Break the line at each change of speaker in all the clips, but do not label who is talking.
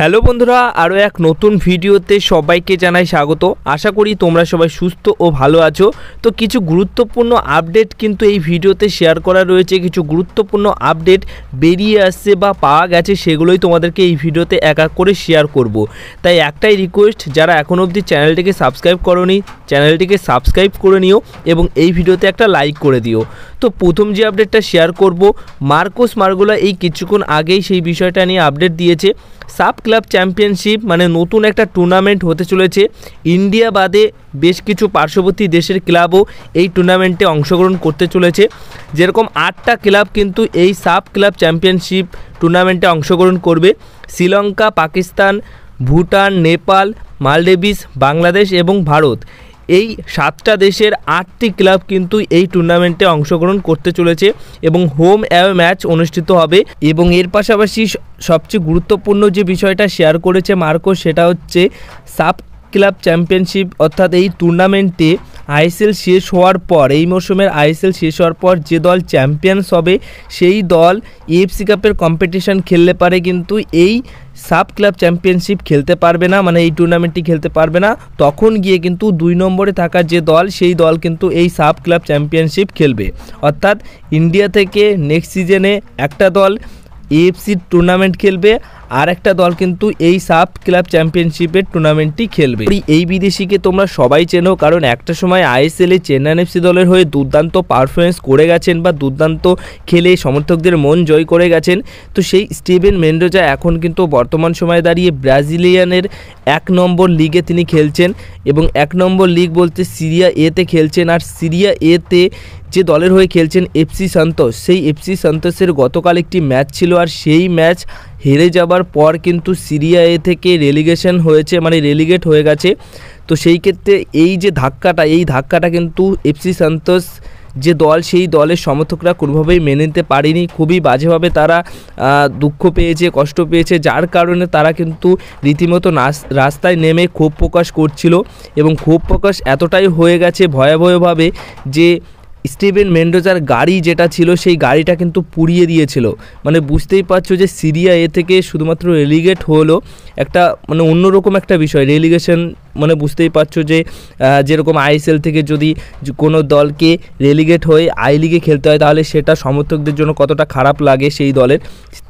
Hello বন্ধুরা আরও এক নতুন ভিডিওতে সবাইকে জানাই স্বাগত আশা করি তোমরা সবাই সুস্থ ও ভালো আছো তো কিছু গুরুত্বপূর্ণ আপডেট কিন্তু এই ভিডিওতে শেয়ার করা রয়েছে কিছু গুরুত্বপূর্ণ আপডেট বেরিয়ে আসছে বা পাওয়া গেছে সেগুলোই তোমাদেরকে এই ভিডিওতে এক এক করে শেয়ার করব। তাই একটাই রিকোয়েস্ট যারা এখন অবধি চ্যানেলটিকে সাবস্ক্রাইব করনি চ্যানেলটিকে সাবস্ক্রাইব করে নিও এবং এই ভিডিওতে একটা লাইক করে দিও তো প্রথম যে আপডেটটা শেয়ার করব মার্কোস মার্গোলা এই কিছুক্ষণ আগেই সেই বিষয়টা নিয়ে আপডেট দিয়েছে সাব ক্লাব চ্যাম্পিয়নশিপ মানে নতুন একটা টুর্নামেন্ট হতে চলেছে ইন্ডিয়া বাদে বেশ কিছু পার্শ্ববর্তী দেশের ক্লাবও এই টুর্নামেন্টে অংশগ্রহণ করতে চলেছে যেরকম আটটা ক্লাব কিন্তু এই সাব ক্লাব চ্যাম্পিয়নশিপ টুর্নামেন্টে অংশগ্রহণ করবে শ্রীলঙ্কা পাকিস্তান ভুটান নেপাল মালডিভিস বাংলাদেশ এবং ভারত এই সাতটা দেশের আটটি ক্লাব কিন্তু এই টুর্নামেন্টে অংশগ্রহণ করতে চলেছে এবং হোম অ্যাওয়ে ম্যাচ অনুষ্ঠিত হবে এবং এর পাশাপাশি সবচেয়ে গুরুত্বপূর্ণ যে বিষয়টা শেয়ার করেছে মার্কো সেটা হচ্ছে সাব ক্লাব চ্যাম্পিয়নশিপ অর্থাৎ এই টুর্নামেন্টে আইএসএল শেষ হওয়ার পর এই মৌসুমের আইএসএল শেষ হওয়ার পর যে দল চ্যাম্পিয়ন্স হবে সেই দল এফসি কাপের কম্পিটিশান খেললে পারে কিন্তু এই সাব ক্লাব চ্যাম্পিয়নশিপ খেলতে পারবে না মানে এই টুর্নামেন্টটি খেলতে পারবে না তখন গিয়ে কিন্তু দুই নম্বরে থাকা যে দল সেই দল কিন্তু এই সাব ক্লাব চ্যাম্পিয়নশিপ খেলবে অর্থাৎ ইন্ডিয়া থেকে নেক্সট সিজনে একটা দল এএফসি টুর্নামেন্ট খেলবে আর একটা দল কিন্তু এই সাব ক্লাব চ্যাম্পিয়নশিপের টুর্নামেন্টটি খেলবে এই বিদেশিকে তোমরা সবাই চেনো কারণ একটা সময় এ চেন্নাইন এফসি দলের হয়ে দুর্দান্ত পারফরমেন্স করে গেছেন বা দুর্দান্ত খেলে সমর্থকদের মন জয় করে গেছেন তো সেই স্টিভেন মেন্ডোজা এখন কিন্তু বর্তমান সময়ে দাঁড়িয়ে ব্রাজিলিয়ানের এক নম্বর লিগে তিনি খেলছেন এবং এক নম্বর লিগ বলতে সিরিয়া এতে খেলছেন আর সিরিয়া এতে যে দলের হয়ে খেলছেন এফসি সন্তোষ সেই এফসি সন্তোষের গতকাল একটি ম্যাচ ছিল আর সেই ম্যাচ হেরে যাবার পর কিন্তু সিরিয়া এ থেকে রেলিগেশন হয়েছে মানে রেলিগেট হয়ে গেছে তো সেই ক্ষেত্রে এই যে ধাক্কাটা এই ধাক্কাটা কিন্তু এফসি সন্তোষ যে দল সেই দলের সমর্থকরা কোনোভাবেই মেনে নিতে পারেনি খুবই বাজেভাবে তারা দুঃখ পেয়েছে কষ্ট পেয়েছে যার কারণে তারা কিন্তু রীতিমতো রাস্তায় নেমে ক্ষোভ প্রকাশ করছিল এবং ক্ষোভ প্রকাশ এতটাই হয়ে গেছে ভয়াবহভাবে যে স্টিভেন মেন্ডোজার গাড়ি যেটা ছিল সেই গাড়িটা কিন্তু পুড়িয়ে দিয়েছিল মানে বুঝতেই পারছো যে সিরিয়া এ থেকে শুধুমাত্র রেলিগেট হলো একটা মানে অন্যরকম একটা বিষয় রেলিগেশন মানে বুঝতেই পারছো যে যেরকম আইএসএল থেকে যদি কোনো দলকে রেলিগেট হয়ে আই লিগে খেলতে হয় তাহলে সেটা সমর্থকদের জন্য কতটা খারাপ লাগে সেই দলের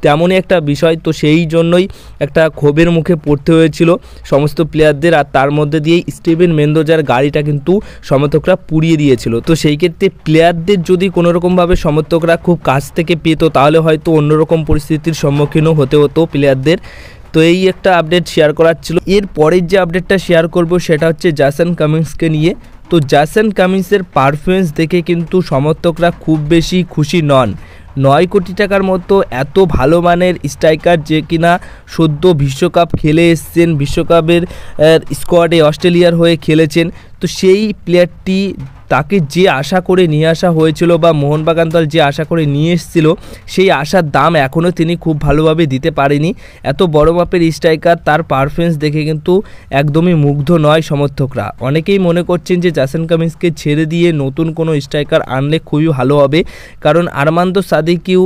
তেমনই একটা বিষয় তো সেই জন্যই একটা ক্ষোভের মুখে পড়তে হয়েছিল সমস্ত প্লেয়ারদের আর তার মধ্যে দিয়েই স্টিভেন মেন্দোজার গাড়িটা কিন্তু সমর্থকরা পুড়িয়ে দিয়েছিল তো সেই ক্ষেত্রে প্লেয়ারদের যদি কোনোরকমভাবে সমর্থকরা খুব কাছ থেকে পেত তাহলে হয়তো অন্যরকম পরিস্থিতির সম্মুখীনও হতে হতো প্লেয়ারদের তো এই একটা আপডেট শেয়ার করার ছিল এর পরের যে আপডেটটা শেয়ার করব সেটা হচ্ছে জ্যাসন কামিংসকে নিয়ে তো জ্যাসন কামিংসের পারফরমেন্স দেখে কিন্তু সমর্থকরা খুব বেশি খুশি নন নয় কোটি টাকার মতো এত ভালো মানের স্ট্রাইকার যে কিনা সদ্য বিশ্বকাপ খেলে এসছেন বিশ্বকাপের স্কোয়াডে অস্ট্রেলিয়ার হয়ে খেলেছেন তো সেই প্লেয়ারটি তাকে যে আশা করে নিয়ে আসা হয়েছিল বা মোহনবাগান দল যে আশা করে নিয়ে এসেছিল সেই আশার দাম এখনও তিনি খুব ভালোভাবে দিতে পারেনি এত বড় মাপের স্ট্রাইকার তার পারফরমেন্স দেখে কিন্তু একদমই মুগ্ধ নয় সমর্থকরা অনেকেই মনে করছেন যে জাসেন কামিন্সকে ছেড়ে দিয়ে নতুন কোনো স্ট্রাইকার আনলে খুবই ভালো হবে কারণ আরমান্দ সাদিকিউ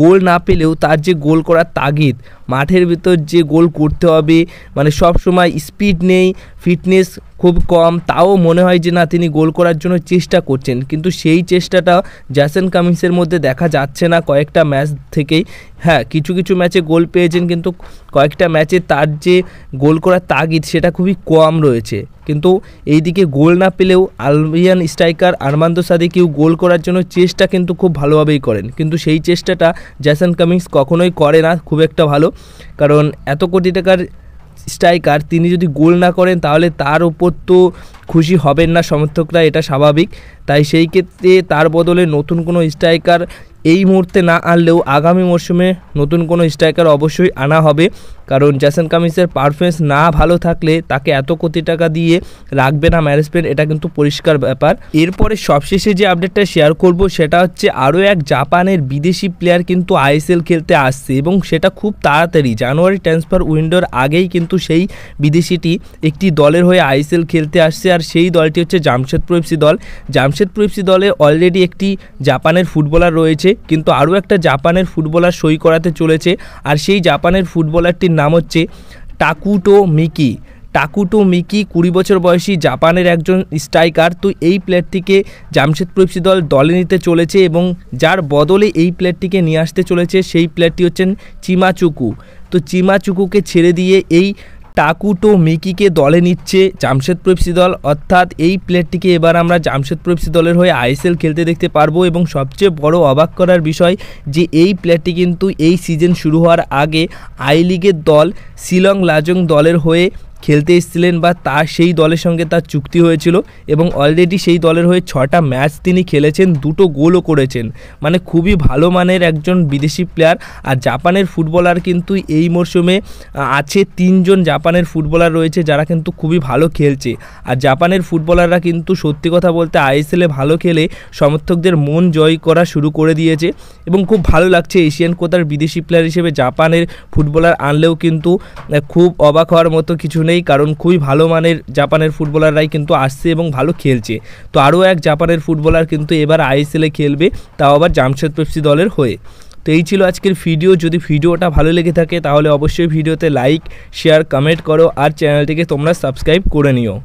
গোল না পেলেও তার যে গোল করার তাগিদ মাঠের ভিতর যে গোল করতে হবে মানে সব সময় স্পিড নেই ফিটনেস খুব কম তাও মনে হয় যে না তিনি গোল করার জন্য চেষ্টা করছেন কিন্তু সেই চেষ্টাটা জ্যাসেন কামিন্সের মধ্যে দেখা যাচ্ছে না কয়েকটা ম্যাচ থেকেই হ্যাঁ কিছু কিছু ম্যাচে গোল পেয়েছেন কিন্তু কয়েকটা ম্যাচে তার যে গোল করার তাগিদ সেটা খুবই কম রয়েছে কিন্তু এইদিকে গোল না পেলেও আলভিয়ান স্ট্রাইকার আরমান্দ কেউ গোল করার জন্য চেষ্টা কিন্তু খুব ভালোভাবেই করেন কিন্তু সেই চেষ্টাটা জ্যাসন কামিংস কখনোই করে না খুব একটা ভালো কারণ এত কোটি টাকার স্ট্রাইকার তিনি যদি গোল না করেন তাহলে তার ওপর তো খুশি হবেন না সমর্থকরা এটা স্বাভাবিক তাই সেই ক্ষেত্রে তার বদলে নতুন কোনো স্ট্রাইকার এই মুহূর্তে না আনলেও আগামী মরশুমে নতুন কোনো স্ট্রাইকার অবশ্যই আনা হবে কারণ জ্যাসন কামিসের পারফরমেন্স না ভালো থাকলে তাকে এত কোটি টাকা দিয়ে রাখবে না ম্যানেজমেন্ট এটা কিন্তু পরিষ্কার ব্যাপার এরপরে সবশেষে যে আপডেটটা শেয়ার করব সেটা হচ্ছে আরও এক জাপানের বিদেশি প্লেয়ার কিন্তু আইএসএল খেলতে আসছে এবং সেটা খুব তাড়াতাড়ি জানুয়ারি ট্রান্সফার উইন্ডোর আগেই কিন্তু সেই বিদেশিটি একটি দলের হয়ে আইএসএল খেলতে আসছে আর সেই দলটি হচ্ছে জামশেদপুর এফসি দল জামশেদপুর এফসি দলে অলরেডি একটি জাপানের ফুটবলার রয়েছে কিন্তু আরও একটা জাপানের ফুটবলার সই করাতে চলেছে আর সেই জাপানের ফুটবলারটির নাম হচ্ছে টাকুটো মিকি টাকুটো মিকি কুড়ি বছর বয়সী জাপানের একজন স্ট্রাইকার তো এই প্লেয়ারটিকে জামশেদপুর এফসি দল দলে নিতে চলেছে এবং যার বদলে এই প্লেয়ারটিকে নিয়ে আসতে চলেছে সেই প্লেয়ারটি হচ্ছেন চিমাচুকু তো চিমাচুকুকে ছেড়ে দিয়ে এই টাকুটো মিকিকে দলে নিচ্ছে জামশেদপুর এফসি দল অর্থাৎ এই প্লেয়ারটিকে এবার আমরা জামশেদপুর এফসি দলের হয়ে আইএসএল খেলতে দেখতে পারবো এবং সবচেয়ে বড় অবাক করার বিষয় যে এই প্লেয়ারটি কিন্তু এই সিজন শুরু হওয়ার আগে আই লিগের দল শিলং লাজং দলের হয়ে খেলতে এসেছিলেন বা তার সেই দলের সঙ্গে তার চুক্তি হয়েছিল এবং অলরেডি সেই দলের হয়ে ছটা ম্যাচ তিনি খেলেছেন দুটো গোলও করেছেন মানে খুবই ভালো মানের একজন বিদেশি প্লেয়ার আর জাপানের ফুটবলার কিন্তু এই মরশুমে আছে তিনজন জাপানের ফুটবলার রয়েছে যারা কিন্তু খুবই ভালো খেলছে আর জাপানের ফুটবলাররা কিন্তু সত্যি কথা বলতে আইএসএলে ভালো খেলে সমর্থকদের মন জয় করা শুরু করে দিয়েছে এবং খুব ভালো লাগছে এশিয়ান কোতার বিদেশি প্লেয়ার হিসেবে জাপানের ফুটবলার আনলেও কিন্তু খুব অবাক হওয়ার মতো কিছু নেই নেই কারণ খুবই ভালো মানের জাপানের ফুটবলাররাই কিন্তু আসছে এবং ভালো খেলছে তো আরও এক জাপানের ফুটবলার কিন্তু এবার আইএসএলে খেলবে তাও আবার জামশেদ পেপসি দলের হয়ে তো এই ছিল আজকের ভিডিও যদি ভিডিওটা ভালো লেগে থাকে তাহলে অবশ্যই ভিডিওতে লাইক শেয়ার কমেন্ট করো আর চ্যানেলটিকে তোমরা সাবস্ক্রাইব করে নিও